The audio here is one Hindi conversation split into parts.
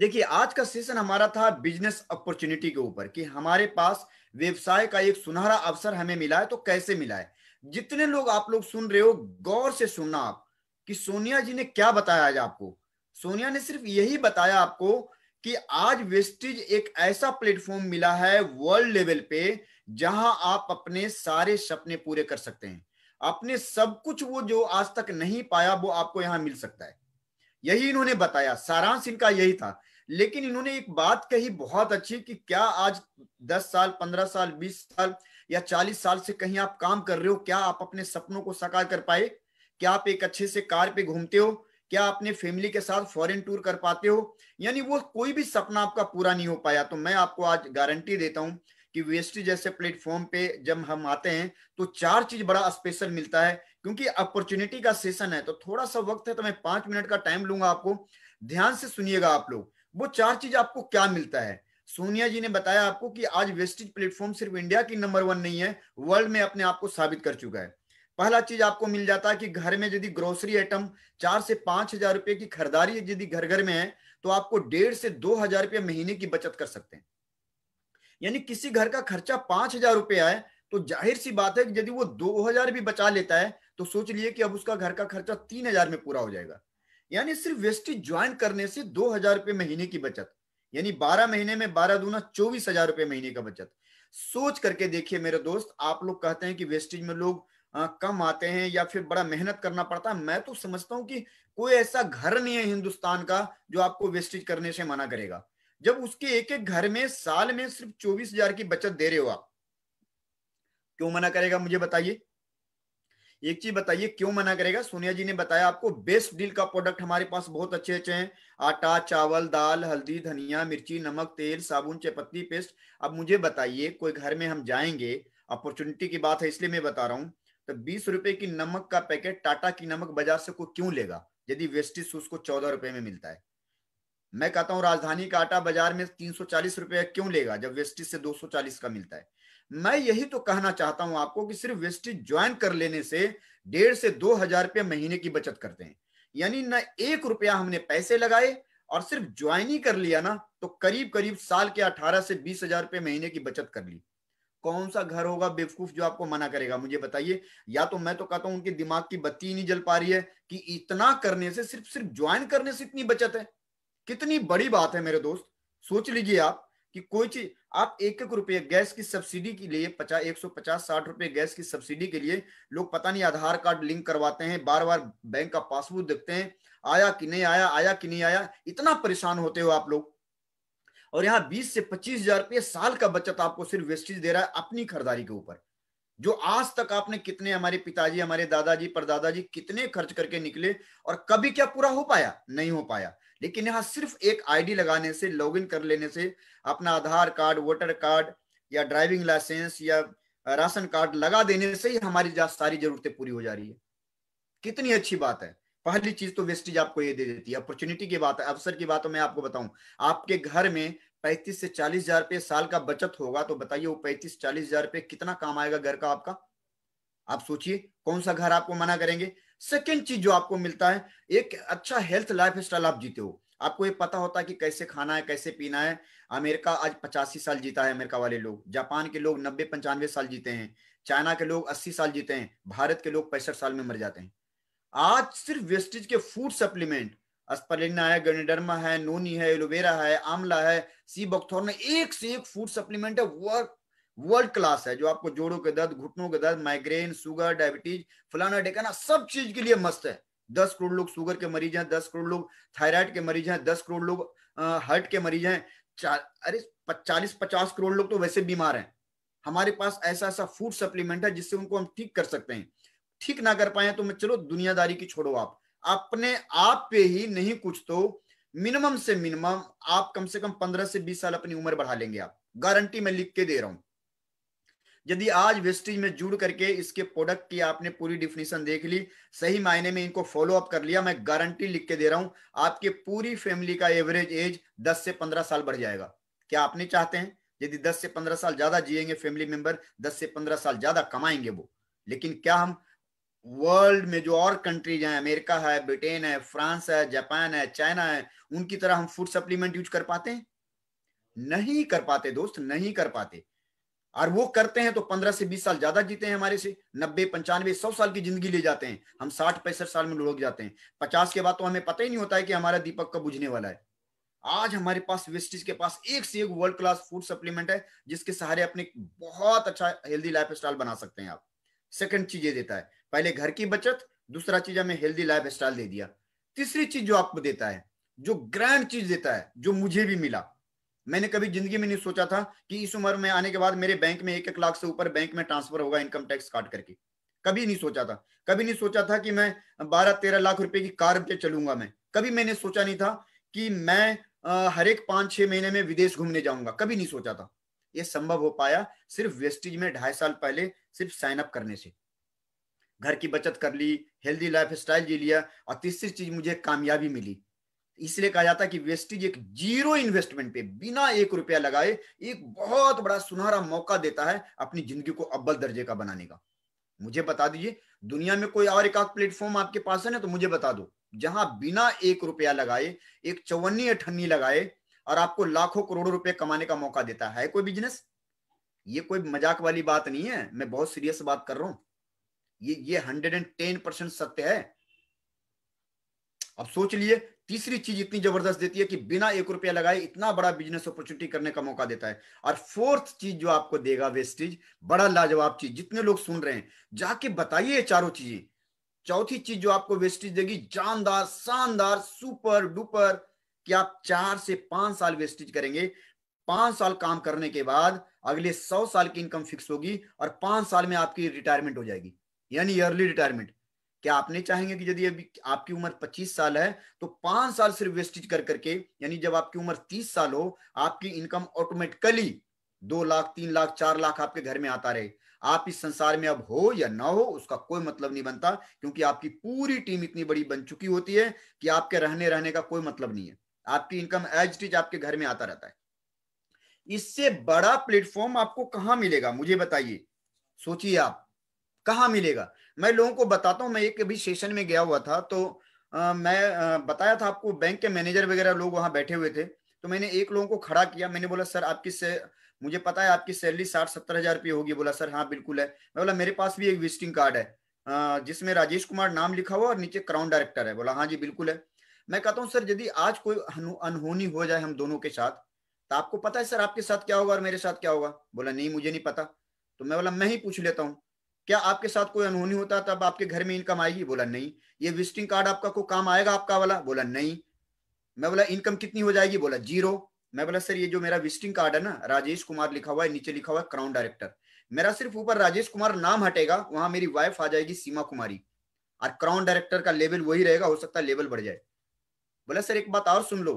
देखिए आज का सेशन हमारा था बिजनेस अपॉर्चुनिटी के ऊपर कि हमारे पास व्यवसाय का एक सुनहरा अवसर हमें मिला है तो कैसे मिला है जितने लोग आप लोग सुन रहे हो गौर से सुनना आप कि सोनिया जी ने क्या बताया आज आपको सोनिया ने सिर्फ यही बताया आपको कि आज वेस्टिज एक ऐसा प्लेटफॉर्म मिला है वर्ल्ड लेवल पे जहां आप अपने सारे सपने पूरे कर सकते हैं अपने सब कुछ वो जो आज तक नहीं पाया वो आपको यहाँ मिल सकता है यही इन्होंने बताया सारांश इनका यही था लेकिन इन्होंने एक बात कही बहुत अच्छी कि क्या आज 10 साल 15 साल 20 साल या 40 साल से कहीं आप काम कर रहे हो क्या आप अपने सपनों को साकार कर पाए क्या आप एक अच्छे से कार पे घूमते हो क्या अपने फैमिली के साथ फॉरेन टूर कर पाते हो यानी वो कोई भी सपना आपका पूरा नहीं हो पाया तो मैं आपको आज गारंटी देता हूँ कि वीएसटी जैसे प्लेटफॉर्म पे जब हम आते हैं तो चार चीज बड़ा स्पेशल मिलता है क्योंकि अपॉर्चुनिटी का सेशन है तो थोड़ा सा वक्त है तो मैं पांच मिनट का टाइम लूंगा आपको ध्यान से सुनिएगा आप लोग वो चार चीज आपको क्या मिलता है सोनिया जी ने बताया आपको कि आज वेस्टेज प्लेटफॉर्म सिर्फ इंडिया की नंबर वन नहीं है वर्ल्ड में अपने आप को साबित कर चुका है पहला चीज आपको मिल जाता है कि घर में यदि ग्रोसरी आइटम चार से पांच हजार रुपए की खरीदारी यदि घर घर में है तो आपको डेढ़ से दो हजार रुपये महीने की बचत कर सकते हैं यानी किसी घर का खर्चा पांच हजार रुपया है तो जाहिर सी बात है कि यदि वो दो हजार भी बचा लेता है तो सोच लिए कि अब उसका घर का खर्चा तीन हजार में पूरा हो जाएगा यानी सिर्फ वेस्टी ज्वाइन करने से दो हजार रुपये महीने की बचत यानी बारह महीने में बारह दूना चौबीस हजार रुपये महीने का बचत सोच करके देखिए मेरे दोस्त आप लोग कहते हैं कि वेस्टेज में लोग आ, कम आते हैं या फिर बड़ा मेहनत करना पड़ता है मैं तो समझता हूँ कि कोई ऐसा घर नहीं है हिंदुस्तान का जो आपको वेस्टेज करने से मना करेगा जब उसके एक एक घर में साल में सिर्फ चौबीस हजार की बचत दे रहे हो आप क्यों मना करेगा मुझे बताइए एक चीज बताइए क्यों मना करेगा सोनिया जी ने बताया आपको बेस्ट डील का प्रोडक्ट हमारे पास बहुत अच्छे अच्छे हैं आटा चावल दाल हल्दी धनिया मिर्ची नमक तेल साबुन चेपत्ती पेस्ट अब मुझे बताइए कोई घर में हम जाएंगे अपॉर्चुनिटी की बात है इसलिए मैं बता रहा हूँ तो बीस रुपए की नमक का पैकेट टाटा की नमक बाजार से कोई क्यों लेगा यदि वेस्टिज उसको चौदह रुपए में मिलता है मैं कहता हूँ राजधानी का आटा बाजार में तीन सौ चालीस रुपया क्यों लेगा जब वेस्टिज से दो सौ चालीस का मिलता है मैं यही तो कहना चाहता हूं आपको कि सिर्फ वेस्टिज ज्वाइन कर लेने से डेढ़ से दो हजार रुपये महीने की बचत करते हैं यानी ना एक रुपया हमने पैसे लगाए और सिर्फ ज्वाइन ही कर लिया ना तो करीब करीब साल के अठारह से बीस हजार रुपये महीने की बचत कर ली कौन सा घर होगा बेवकूफ जो आपको मना करेगा मुझे बताइए या तो मैं तो कहता हूं उनके दिमाग की बत्ती ही नहीं जल पा रही है कि इतना करने से सिर्फ सिर्फ ज्वाइन करने से इतनी बचत है कितनी बड़ी बात है मेरे दोस्त सोच लीजिए आप कि कोई चीज आप एक एक रुपये गैस की सब्सिडी के लिए पचास एक सौ पचास साठ रुपये गैस की सब्सिडी के लिए लोग पता नहीं आधार कार्ड लिंक करवाते हैं बार बार बैंक का पासबुक देखते हैं आया कि नहीं आया आया कि नहीं आया इतना परेशान होते हो आप लोग और यहाँ बीस से पच्चीस हजार रुपये साल का बचत आपको सिर्फ वेस्टेज दे रहा है अपनी खरीदारी के ऊपर जो आज तक आपने कितने हमारे पिताजी हमारे दादाजी दादाजी कितने खर्च करके निकले और कभी क्या पूरा हो पाया नहीं हो पाया लेकिन यहाँ सिर्फ एक आईडी लगाने से लॉगिन कर लेने से अपना आधार कार्ड वोटर कार्ड या ड्राइविंग लाइसेंस या राशन कार्ड लगा देने से ही हमारी सारी जरूरतें पूरी हो जा रही है कितनी अच्छी बात है पहली चीज तो वेस्टेज आपको ये दे देती है अपॉर्चुनिटी की बात है अवसर की बात तो मैं आपको बताऊं आपके घर में पैंतीस से चालीस हजार रुपये साल का बचत होगा तो बताइए वो पैंतीस चालीस हजार रुपये कितना काम आएगा घर का आपका आप सोचिए कौन सा घर आपको मना करेंगे सेकेंड चीज जो आपको मिलता है एक अच्छा हेल्थ लाइफ स्टाइल आप जीते हो आपको ये पता होता है कि कैसे खाना है कैसे पीना है अमेरिका आज पचासी साल जीता है अमेरिका वाले लोग जापान के लोग नब्बे पंचानवे साल जीते हैं चाइना के लोग अस्सी साल जीते हैं भारत के लोग पैंसठ साल में मर जाते हैं आज सिर्फ वेस्टेज के फूड सप्लीमेंट अस्पलिना है गर्निडर्मा है नूनी है एलोवेरा है आमला है सी बक्थोर्न एक से एक फूड सप्लीमेंट है वर्क वर्ल्ड क्लास है जो आपको जोड़ों के दर्द घुटनों के दर्द माइग्रेन सुगर डायबिटीज फलाना डेकाना सब चीज के लिए मस्त है दस करोड़ लोग शुगर के मरीज हैं दस करोड़ लोग थायराइड के मरीज हैं दस करोड़ लोग हार्ट के मरीज हैं अरे चालीस पचास करोड़ लोग तो वैसे बीमार हैं हमारे पास ऐसा ऐसा फूड सप्लीमेंट है जिससे उनको हम ठीक कर सकते हैं ठीक ना कर पाए तो मैं चलो दुनियादारी की छोड़ो आप अपने आप पे ही नहीं कुछ तो मिनिमम से मिनिमम आप कम से कम पंद्रह से बीस साल अपनी उम्र बढ़ा लेंगे आप गारंटी में लिख के दे रहा हूं यदि आज वेस्टिज में जुड़ करके इसके प्रोडक्ट की आपने पूरी डिफिनेशन देख ली सही मायने में इनको फॉलो अप कर लिया मैं गारंटी लिख के दे रहा हूं आपके पूरी फैमिली का एवरेज एज 10 से 15 साल बढ़ जाएगा क्या आप नहीं चाहते हैं यदि 10 से 15 साल ज्यादा जिएंगे फैमिली मेंबर 10 से 15 साल ज्यादा कमाएंगे वो लेकिन क्या हम वर्ल्ड में जो और कंट्रीज हैं अमेरिका है ब्रिटेन है फ्रांस है जापान है चाइना है उनकी तरह हम फूड सप्लीमेंट यूज कर पाते हैं नहीं कर पाते दोस्त नहीं कर पाते और वो करते हैं तो पंद्रह से बीस साल ज्यादा जीते हैं हमारे से नब्बे पंचानवे सौ साल की जिंदगी ले जाते हैं हम साठ पैंसठ साल में लोग जाते हैं पचास के बाद तो हमें पता ही नहीं होता है कि हमारा दीपक कब बुझने वाला है आज हमारे पास वेस्टिज के पास एक से एक वर्ल्ड क्लास फूड सप्लीमेंट है जिसके सहारे अपने बहुत अच्छा हेल्दी लाइफ बना सकते हैं आप सेकंड चीज ये देता है पहले घर की बचत दूसरा चीज हमें हेल्दी लाइफ स्टाइल दे दिया तीसरी चीज जो आपको देता है जो ग्रैंड चीज देता है जो मुझे भी मिला मैंने कभी जिंदगी में नहीं सोचा था कि इस उम्र में आने के बाद मेरे बैंक में एक एक लाख से ऊपर बैंक में ट्रांसफर होगा इनकम टैक्स काट करके कभी नहीं सोचा था कभी नहीं सोचा था कि मैं बारह तेरह लाख रुपए की कार पे चलूंगा मैं कभी मैंने सोचा नहीं था कि मैं हर एक पांच छह महीने में विदेश घूमने जाऊंगा कभी नहीं सोचा था यह संभव हो पाया सिर्फ वेस्टिज में ढाई साल पहले सिर्फ साइन अप करने से घर की बचत कर ली हेल्दी लाइफ स्टाइल जी लिया और तीसरी चीज मुझे कामयाबी मिली इसलिए कहा जाता है कि वेस्टिज एक जीरो इन्वेस्टमेंट पे बिना एक रुपया लगाए एक बहुत बड़ा सुनहरा मौका देता है अपनी जिंदगी को अव्वल दर्जे का बनाने का मुझे बता दीजिए दुनिया में कोई और एक आध प्लेटफॉर्म आपके पास है ना तो मुझे बता दो जहां बिना एक रुपया लगाए एक चौवन्नी अठन्नी लगाए और आपको लाखों करोड़ों रुपए कमाने का मौका देता है कोई बिजनेस ये कोई मजाक वाली बात नहीं है मैं बहुत सीरियस बात कर रहा हूँ ये ये हंड्रेड एंड टेन परसेंट सत्य है अब सोच लिए तीसरी चीज इतनी जबरदस्त देती है कि बिना एक रुपया लगाए इतना बड़ा बिजनेस अपॉर्चुनिटी करने का मौका देता है और फोर्थ चीज जो आपको देगा वेस्टेज बड़ा लाजवाब चीज जितने लोग सुन रहे हैं जाके बताइए चारों चीजें चौथी चीज जो आपको वेस्टेज देगी जानदार शानदार सुपर डुपर कि आप चार से पांच साल वेस्टेज करेंगे पांच साल काम करने के बाद अगले सौ साल की इनकम फिक्स होगी और पांच साल में आपकी रिटायरमेंट हो जाएगी यानी अर्ली रिटायरमेंट क्या आप नहीं चाहेंगे कि यदि अभी आपकी उम्र 25 साल है तो पांच साल सिर्फ वेस्टेज कर करके यानी जब आपकी उम्र 30 साल हो आपकी इनकम ऑटोमेटिकली दो लाख तीन लाख चार लाख आपके घर में आता रहे आप इस संसार में अब हो या ना हो उसका कोई मतलब नहीं बनता क्योंकि आपकी पूरी टीम इतनी बड़ी बन चुकी होती है कि आपके रहने रहने का कोई मतलब नहीं है आपकी इनकम एज टीज आपके घर में आता रहता है इससे बड़ा प्लेटफॉर्म आपको कहां मिलेगा मुझे बताइए सोचिए आप कहाँ मिलेगा मैं लोगों को बताता हूँ मैं एक अभी सेशन में गया हुआ था तो आ, मैं आ, बताया था आपको बैंक के मैनेजर वगैरह लोग वहां बैठे हुए थे तो मैंने एक लोगों को खड़ा किया मैंने बोला सर आपकी से मुझे पता है आपकी सैलरी साठ सत्तर हजार रुपये होगी बोला सर हाँ बिल्कुल है मैं बोला मेरे पास भी एक विजिटिंग कार्ड है जिसमें राजेश कुमार नाम लिखा हुआ और नीचे क्राउन डायरेक्टर है बोला हाँ जी बिल्कुल है मैं कहता हूँ सर यदि आज कोई अनहोनी हो जाए हम दोनों के साथ तो आपको पता है सर आपके साथ क्या होगा और मेरे साथ क्या होगा बोला नहीं मुझे नहीं पता तो मैं बोला मैं ही पूछ लेता हूँ क्या आपके साथ कोई अनहोनी होता तब आपके घर में इनकम आएगी बोला नहीं ये विजिटिंग कार्ड आपका को काम आएगा आपका वाला बोला नहीं मैं बोला इनकम कितनी हो जाएगी बोला जीरो मैं बोला सर ये जो मेरा विजिटिंग कार्ड है ना राजेश कुमार लिखा हुआ है नीचे लिखा हुआ है क्राउन डायरेक्टर मेरा सिर्फ ऊपर राजेश कुमार नाम हटेगा वहां मेरी वाइफ आ जाएगी सीमा कुमारी और क्राउन डायरेक्टर का लेवल वही रहेगा हो सकता है लेवल बढ़ जाए बोला सर एक बात और सुन लो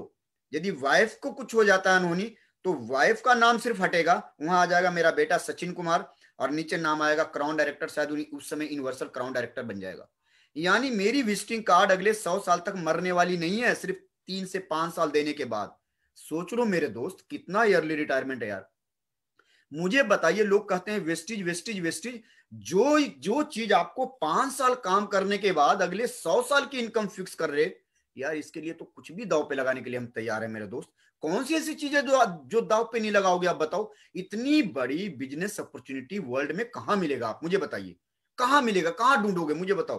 यदि वाइफ को कुछ हो जाता है अनहोनी तो वाइफ का नाम सिर्फ हटेगा वहां आ जाएगा मेरा बेटा सचिन कुमार और नीचे नाम आएगा क्राउन डायरेक्टर शायद उस समय यूनिवर्सल क्राउन डायरेक्टर बन जाएगा यानी मेरी विजिटिंग कार्ड अगले सौ साल तक मरने वाली नहीं है सिर्फ तीन से पांच साल देने के बाद सोच लो मेरे दोस्त कितना इर्ली रिटायरमेंट है यार मुझे बताइए लोग कहते हैं वेस्टिज वेस्टिज वेस्टिज जो जो चीज आपको पांच साल काम करने के बाद अगले सौ साल की इनकम फिक्स कर रहे यार इसके लिए तो कुछ भी दाव पे लगाने के लिए हम तैयार है मेरे दोस्त कौन सी ऐसी चीज है जो जो दाव पे नहीं लगाओगे आप बताओ इतनी बड़ी बिजनेस अपॉर्चुनिटी वर्ल्ड में कहा मिलेगा आप मुझे बताइए कहा मिलेगा कहां ढूंढोगे मुझे बताओ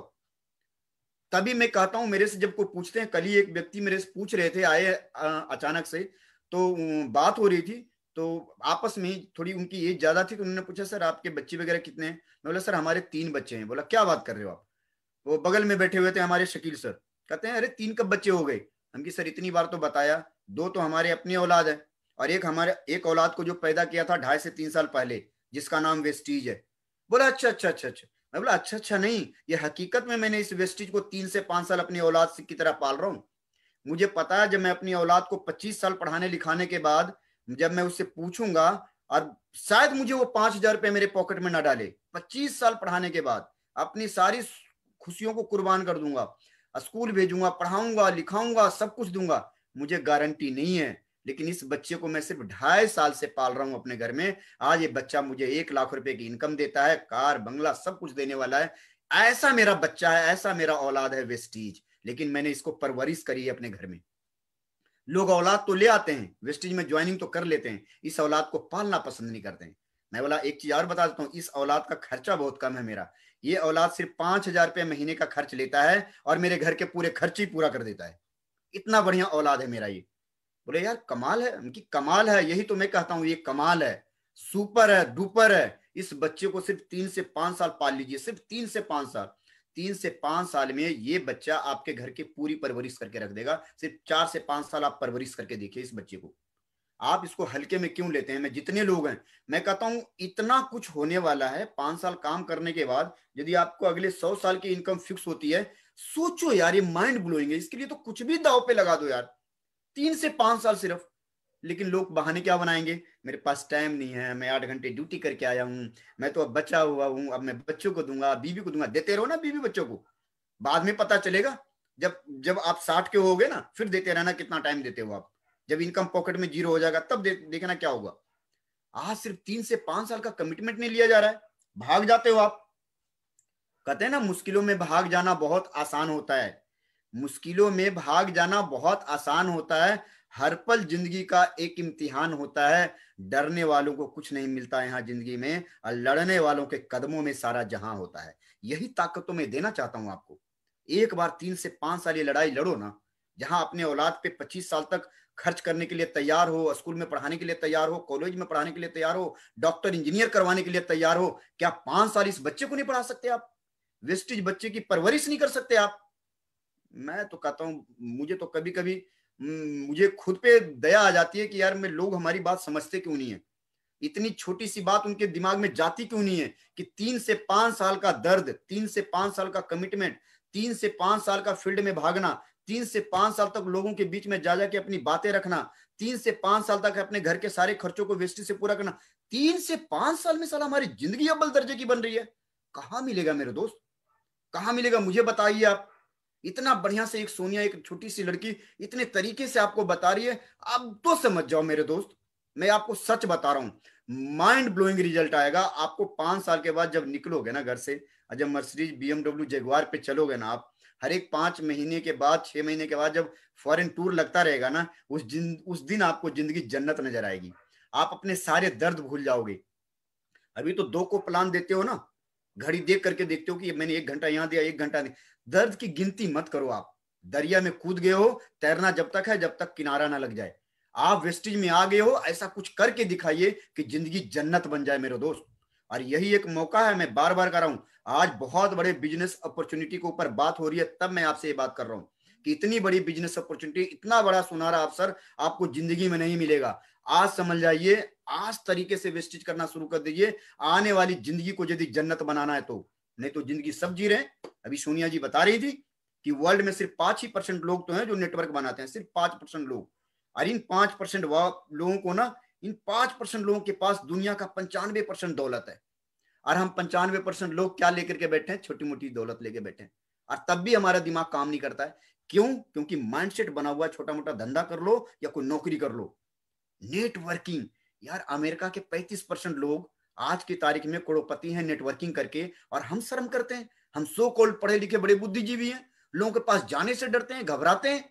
तभी मैं कहता हूं मेरे से जब कोई पूछते हैं कल ही एक व्यक्ति मेरे से पूछ रहे थे आए अचानक से तो बात हो रही थी तो आपस में थोड़ी उनकी एज ज्यादा थी तो उन्होंने पूछा सर आपके बच्चे वगैरह कितने हैं मैं बोला सर हमारे तीन बच्चे हैं बोला क्या बात कर रहे हो आप वो बगल में बैठे हुए थे हमारे शकील सर कहते हैं अरे तीन कब बच्चे हो गए हम कि सर इतनी बार तो बताया दो तो हमारे अपनी औलाद है और एक हमारे एक औलाद को जो पैदा किया था ढाई से तीन साल पहले जिसका नाम वेस्टीज है बोला अच्छा अच्छा अच्छा अच्छा मैं बोला अच्छा अच्छा नहीं ये हकीकत में मैंने इस वेस्टीज को तीन से पांच साल अपनी औलाद की तरह पाल रहा हूँ मुझे पता है जब मैं अपनी औलाद को पच्चीस साल पढ़ाने लिखाने के बाद जब मैं उससे पूछूंगा और शायद मुझे वो पांच हजार रुपये मेरे पॉकेट में ना डाले पच्चीस साल पढ़ाने के बाद अपनी सारी खुशियों को कुर्बान कर दूंगा स्कूल भेजूंगा पढ़ाऊंगा लिखाऊंगा सब कुछ दूंगा मुझे गारंटी नहीं है लेकिन इस बच्चे को मैं सिर्फ ढाई साल से पाल रहा हूँ अपने घर में आज ये बच्चा मुझे एक लाख रुपए की इनकम देता है कार बंगला सब कुछ देने वाला है ऐसा मेरा बच्चा है ऐसा मेरा औलाद है वेस्टीज लेकिन मैंने इसको परवरिश करी है अपने घर में लोग औलाद तो ले आते हैं वेस्टीज में ज्वाइनिंग तो कर लेते हैं इस औलाद को पालना पसंद नहीं करते हैं मैं बोला एक चीज और बता देता हूँ इस औलाद का खर्चा बहुत कम है मेरा ये औलाद सिर्फ पांच हजार रुपये महीने का खर्च लेता है और मेरे घर के पूरे खर्च ही पूरा कर देता है इतना बढ़िया औलाद है मेरा ये बोले यार कमाल है उनकी कमाल है यही तो मैं कहता हूँ ये कमाल है सुपर है डुपर है इस बच्चे को सिर्फ तीन से पांच साल पाल लीजिए सिर्फ तीन से पांच साल तीन से पांच साल में ये बच्चा आपके घर की पूरी परवरिश करके रख देगा सिर्फ चार से पांच साल आप परवरिश करके देखिए इस बच्चे को आप इसको हल्के में क्यों लेते हैं मैं जितने लोग हैं मैं कहता हूं इतना कुछ होने वाला है पांच साल काम करने के बाद यदि आपको अगले सौ साल की इनकम फिक्स होती है सोचो यार ये माइंड ब्लोइंग है इसके लिए तो कुछ भी दाव पे लगा दो यार तीन से पांच साल सिर्फ लेकिन लोग बहाने क्या बनाएंगे मेरे पास टाइम नहीं है मैं आठ घंटे ड्यूटी करके आया हूं मैं तो अब बचा हुआ हूं अब मैं बच्चों को दूंगा बीवी को दूंगा देते रहो ना बीवी बच्चों को बाद में पता चलेगा जब जब आप साठ के हो गए ना फिर देते रहना कितना टाइम देते हो आप जब इनकम पॉकेट में जीरो हो जाएगा तब दे, देखना क्या होगा आज सिर्फ तीन से पांच साल का कमिटमेंट नहीं लिया जा रहा है भाग जाते हो आप कहते हैं ना मुश्किलों में भाग जाना बहुत आसान होता है मुश्किलों में भाग जाना बहुत आसान होता है हर पल जिंदगी का एक इम्तिहान होता है डरने वालों को कुछ नहीं मिलता यहाँ जिंदगी में और लड़ने वालों के कदमों में सारा जहां होता है यही ताकत तो मैं देना चाहता हूँ आपको एक बार तीन से पांच साल ये लड़ाई लड़ो ना जहां अपने औलाद पे पच्चीस साल तक खर्च करने के लिए तैयार हो स्कूल में पढ़ाने के लिए तैयार हो कॉलेज में पढ़ाने के लिए तैयार हो डॉक्टर इंजीनियर करवाने के लिए तैयार हो क्या पांच साल इस बच्चे को नहीं पढ़ा सकते आप वेस्टेज बच्चे की परवरिश नहीं कर सकते आप मैं तो कहता हूं मुझे तो कभी कभी हम्म, मुझे खुद पे दया आ जाती है कि यार मैं लोग हमारी बात समझते क्यों नहीं है इतनी छोटी सी बात उनके दिमाग में जाती क्यों नहीं है कि तीन से पांच साल का दर्द तीन से पांच साल का कमिटमेंट तीन से पांच साल का फील्ड में भागना तीन से पांच साल तक लोगों के बीच में जा जाके अपनी बातें रखना तीन से पांच साल तक अपने घर के सारे खर्चों को वेस्टेज से पूरा करना तीन से पांच साल में साल हमारी जिंदगी अब्बल दर्जे की बन रही है कहा मिलेगा मेरे दोस्त कहा मिलेगा मुझे बताइए आप इतना बढ़िया से एक सोनिया एक छोटी सी लड़की इतने तरीके से आपको बता रही है आप तो समझ जाओ मेरे दोस्त मैं आपको सच बता रहा हूं माइंड ब्लोइंग रिजल्ट आएगा आपको पांच साल के बाद जब निकलोगे ना घर से जब मर्सरीज बीएमडब्ल्यू जगवार पे चलोगे ना आप हर एक पांच महीने के बाद छह महीने के बाद जब फॉरेन टूर लगता रहेगा ना उस दिन उस दिन आपको जिंदगी जन्नत नजर आएगी आप अपने सारे दर्द भूल जाओगे अभी तो दो को प्लान देते हो ना घड़ी देख करके देखते हो कि मैंने एक घंटा यहाँ दिया एक घंटा दर्द की गिनती मत करो आप दरिया में कूद गए हो तैरना जब तक है जब तक किनारा ना लग जाए आप वेस्टिज में आ गए हो ऐसा कुछ करके दिखाइए कि जिंदगी जन्नत बन जाए मेरे दोस्त और यही एक मौका है मैं बार बार कर रहा हूँ आज बहुत बड़े बिजनेस अपॉर्चुनिटी के ऊपर बात हो रही है तब मैं आपसे ये बात कर रहा हूं कि इतनी बड़ी बिजनेस अपॉर्चुनिटी इतना बड़ा सुनहरा अवसर आपको जिंदगी में नहीं मिलेगा आज समझ जाइए आज तरीके से वेस्टेज करना शुरू कर दीजिए आने वाली जिंदगी को यदि जन्नत बनाना है तो नहीं तो जिंदगी सब जी रहे अभी सोनिया जी बता रही थी कि वर्ल्ड में सिर्फ पांच ही परसेंट लोग तो हैं जो नेटवर्क बनाते हैं सिर्फ पांच परसेंट लोग और इन पांच परसेंट लोगों को ना इन पांच परसेंट लोगों के पास दुनिया का पंचानवे परसेंट दौलत है और हम पंचानवे परसेंट लोग क्या लेकर के बैठे हैं छोटी मोटी दौलत लेके बैठे हैं और तब भी हमारा दिमाग काम नहीं करता है क्यों क्योंकि माइंडसेट बना हुआ छोटा मोटा धंधा कर लो या कोई नौकरी कर लो नेटवर्किंग यार अमेरिका के 35 परसेंट लोग आज की तारीख में करोड़पति हैं नेटवर्किंग करके और हम शर्म करते हैं हम सो कॉल्ड पढ़े लिखे बड़े बुद्धिजीवी हैं लोगों के पास जाने से डरते हैं घबराते हैं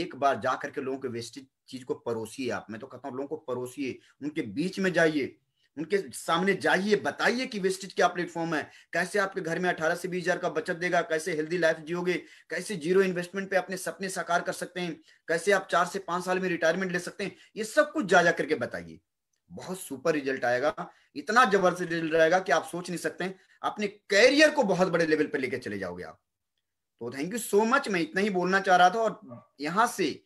एक बार जाकर के लोगों के वेस्टेज चीज को परोसिए आप मैं तो कहता हूँ लोगों को परोसिए उनके बीच में जाइए उनके सामने जाइए बताइए कि वेस्टेज क्या प्लेटफॉर्म है कैसे आपके घर में 18 से बीस हजार का बचत देगा कैसे हेल्दी लाइफ जियोगे कैसे जीरो इन्वेस्टमेंट पे अपने सपने साकार कर सकते हैं कैसे आप चार से पांच साल में रिटायरमेंट ले सकते हैं ये सब कुछ जा जा करके बताइए बहुत सुपर रिजल्ट आएगा इतना जबरदस्त रिजल्ट आएगा कि आप सोच नहीं सकते अपने कैरियर को बहुत बड़े लेवल पर लेके चले जाओगे आप तो थैंक यू सो मच मैं इतना ही बोलना चाह रहा था और हाँ। यहां से